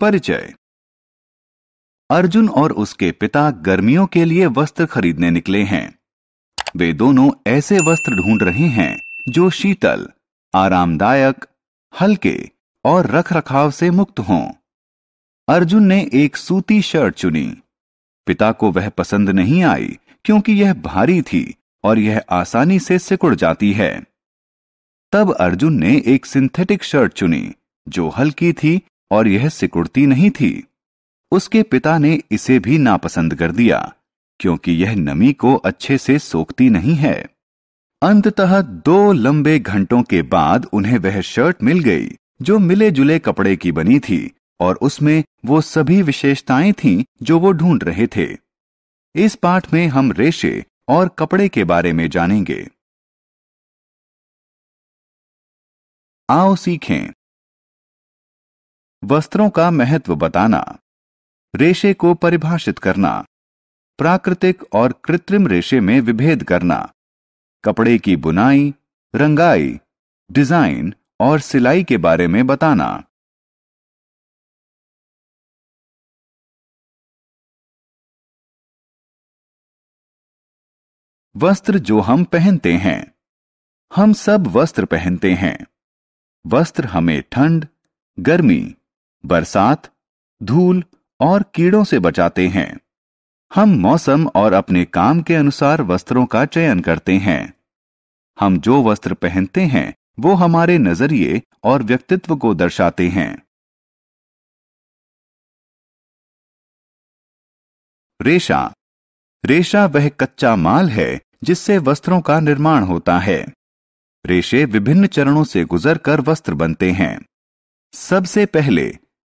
परिचय अर्जुन और उसके पिता गर्मियों के लिए वस्त्र खरीदने निकले हैं वे दोनों ऐसे वस्त्र ढूंढ रहे हैं जो शीतल आरामदायक हल्के और रखरखाव से मुक्त हों अर्जुन ने एक सूती शर्ट चुनी पिता को वह पसंद नहीं आई क्योंकि यह भारी थी और यह आसानी से सिकुड़ जाती है तब अर्जुन ने एक सिंथेटिक शर्ट चुनी जो हल्की थी और यह सिकुड़ती नहीं थी उसके पिता ने इसे भी नापसंद कर दिया क्योंकि यह नमी को अच्छे से सोखती नहीं है अंततः दो लंबे घंटों के बाद उन्हें वह शर्ट मिल गई जो मिले जुले कपड़े की बनी थी और उसमें वो सभी विशेषताएं थीं जो वो ढूंढ रहे थे इस पाठ में हम रेशे और कपड़े के बारे में जानेंगे आओ सीखें वस्त्रों का महत्व बताना रेशे को परिभाषित करना प्राकृतिक और कृत्रिम रेशे में विभेद करना कपड़े की बुनाई रंगाई डिजाइन और सिलाई के बारे में बताना वस्त्र जो हम पहनते हैं हम सब वस्त्र पहनते हैं वस्त्र हमें ठंड गर्मी बरसात धूल और कीड़ों से बचाते हैं हम मौसम और अपने काम के अनुसार वस्त्रों का चयन करते हैं हम जो वस्त्र पहनते हैं वो हमारे नजरिए और व्यक्तित्व को दर्शाते हैं रेशा रेशा वह कच्चा माल है जिससे वस्त्रों का निर्माण होता है रेशे विभिन्न चरणों से गुजरकर वस्त्र बनते हैं सबसे पहले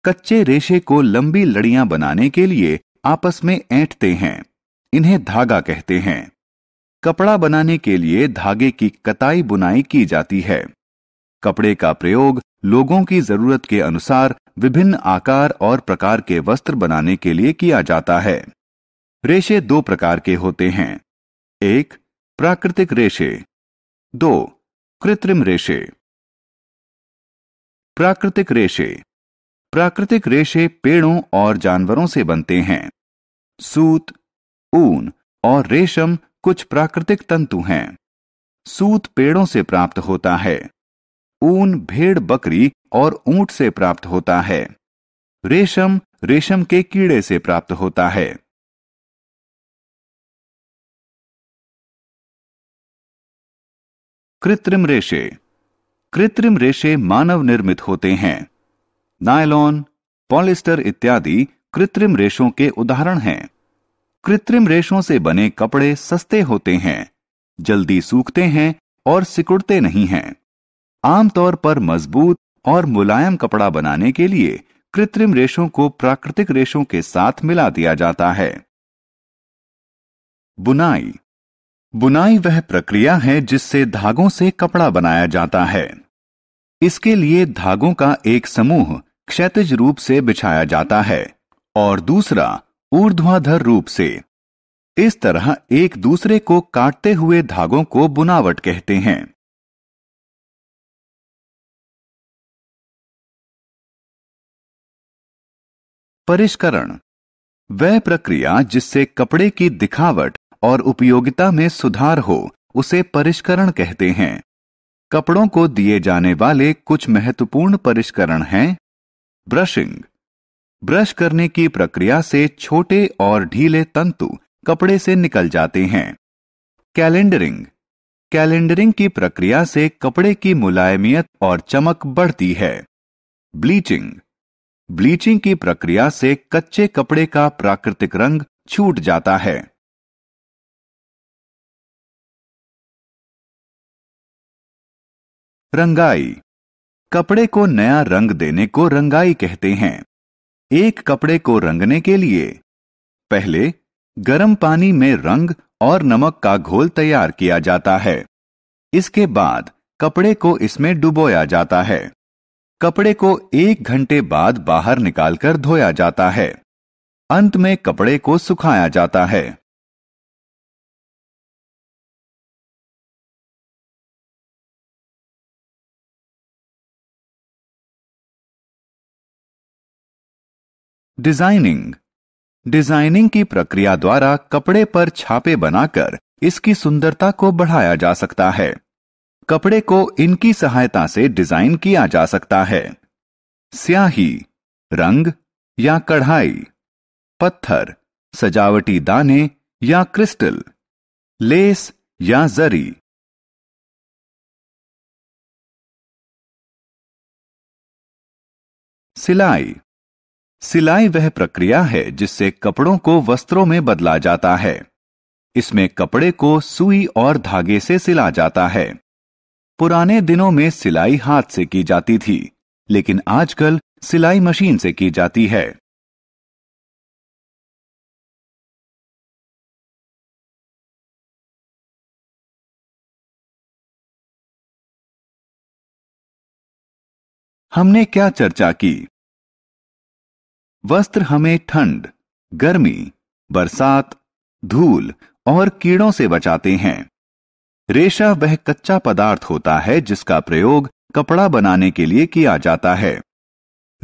कच्चे रेशे को लंबी लड़ियां बनाने के लिए आपस में ऐंठते हैं इन्हें धागा कहते हैं कपड़ा बनाने के लिए धागे की कताई बुनाई की जाती है कपड़े का प्रयोग लोगों की जरूरत के अनुसार विभिन्न आकार और प्रकार के वस्त्र बनाने के लिए किया जाता है रेशे दो प्रकार के होते हैं एक प्राकृतिक रेशे दो कृत्रिम रेशे प्राकृतिक रेशे प्राकृतिक रेशे पेड़ों और जानवरों से बनते हैं सूत ऊन और रेशम कुछ प्राकृतिक तंतु हैं सूत पेड़ों से प्राप्त होता है ऊन भेड़ बकरी और ऊंट से प्राप्त होता है रेशम रेशम के कीड़े से प्राप्त होता है कृत्रिम रेशे कृत्रिम रेशे मानव निर्मित होते हैं नायलॉन पॉलिस्टर इत्यादि कृत्रिम रेशों के उदाहरण हैं कृत्रिम रेशों से बने कपड़े सस्ते होते हैं जल्दी सूखते हैं और सिकुड़ते नहीं हैं आमतौर पर मजबूत और मुलायम कपड़ा बनाने के लिए कृत्रिम रेशों को प्राकृतिक रेशों के साथ मिला दिया जाता है बुनाई बुनाई वह प्रक्रिया है जिससे धागों से कपड़ा बनाया जाता है इसके लिए धागों का एक समूह क्षैतिज रूप से बिछाया जाता है और दूसरा ऊर्ध्वाधर रूप से इस तरह एक दूसरे को काटते हुए धागों को बुनावट कहते हैं परिष्करण वह प्रक्रिया जिससे कपड़े की दिखावट और उपयोगिता में सुधार हो उसे परिष्करण कहते हैं कपड़ों को दिए जाने वाले कुछ महत्वपूर्ण परिष्करण हैं ब्रशिंग ब्रश करने की प्रक्रिया से छोटे और ढीले तंतु कपड़े से निकल जाते हैं कैलेंडरिंग कैलेंडरिंग की प्रक्रिया से कपड़े की मुलायमियत और चमक बढ़ती है ब्लीचिंग ब्लीचिंग की प्रक्रिया से कच्चे कपड़े का प्राकृतिक रंग छूट जाता है रंगाई कपड़े को नया रंग देने को रंगाई कहते हैं एक कपड़े को रंगने के लिए पहले गर्म पानी में रंग और नमक का घोल तैयार किया जाता है इसके बाद कपड़े को इसमें डुबोया जाता है कपड़े को एक घंटे बाद बाहर निकालकर धोया जाता है अंत में कपड़े को सुखाया जाता है डिजाइनिंग डिजाइनिंग की प्रक्रिया द्वारा कपड़े पर छापे बनाकर इसकी सुंदरता को बढ़ाया जा सकता है कपड़े को इनकी सहायता से डिजाइन किया जा सकता है स्याही रंग या कढ़ाई पत्थर सजावटी दाने या क्रिस्टल लेस या जरी सिलाई सिलाई वह प्रक्रिया है जिससे कपड़ों को वस्त्रों में बदला जाता है इसमें कपड़े को सुई और धागे से सिला जाता है पुराने दिनों में सिलाई हाथ से की जाती थी लेकिन आजकल सिलाई मशीन से की जाती है हमने क्या चर्चा की वस्त्र हमें ठंड गर्मी बरसात धूल और कीड़ों से बचाते हैं रेशा वह कच्चा पदार्थ होता है जिसका प्रयोग कपड़ा बनाने के लिए किया जाता है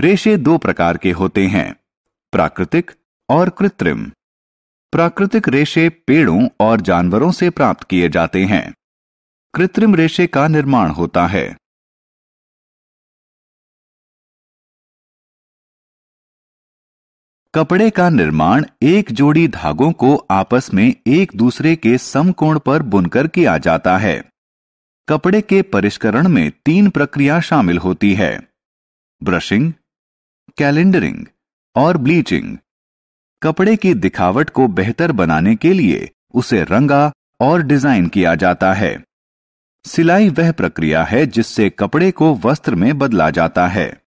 रेशे दो प्रकार के होते हैं प्राकृतिक और कृत्रिम प्राकृतिक रेशे पेड़ों और जानवरों से प्राप्त किए जाते हैं कृत्रिम रेशे का निर्माण होता है कपड़े का निर्माण एक जोड़ी धागों को आपस में एक दूसरे के समकोण पर बुनकर किया जाता है कपड़े के परिष्करण में तीन प्रक्रिया शामिल होती है ब्रशिंग कैलेंडरिंग और ब्लीचिंग कपड़े की दिखावट को बेहतर बनाने के लिए उसे रंगा और डिजाइन किया जाता है सिलाई वह प्रक्रिया है जिससे कपड़े को वस्त्र में बदला जाता है